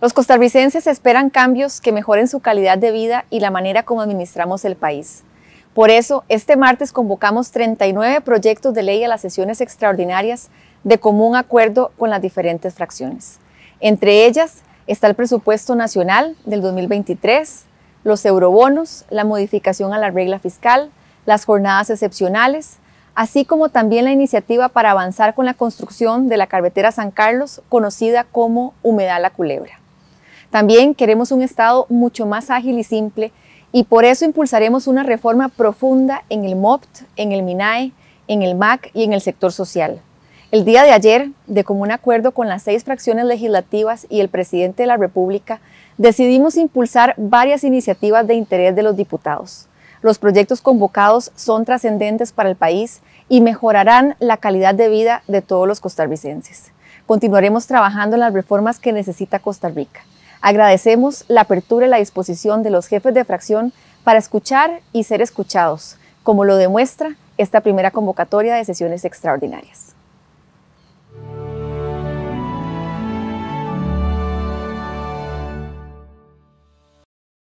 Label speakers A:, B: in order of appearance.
A: Los costarricenses esperan cambios que mejoren su calidad de vida y la manera como administramos el país. Por eso, este martes convocamos 39 proyectos de ley a las sesiones extraordinarias de común acuerdo con las diferentes fracciones. Entre ellas está el presupuesto nacional del 2023, los eurobonos, la modificación a la regla fiscal, las jornadas excepcionales, así como también la iniciativa para avanzar con la construcción de la carretera San Carlos, conocida como Humedad La Culebra. También queremos un Estado mucho más ágil y simple y por eso impulsaremos una reforma profunda en el MOPT, en el MINAE, en el MAC y en el sector social. El día de ayer, de común acuerdo con las seis fracciones legislativas y el presidente de la República, decidimos impulsar varias iniciativas de interés de los diputados. Los proyectos convocados son trascendentes para el país y mejorarán la calidad de vida de todos los costarricenses. Continuaremos trabajando en las reformas que necesita Costa Rica. Agradecemos la apertura y la disposición de los jefes de fracción para escuchar y ser escuchados, como lo demuestra esta primera convocatoria de sesiones extraordinarias.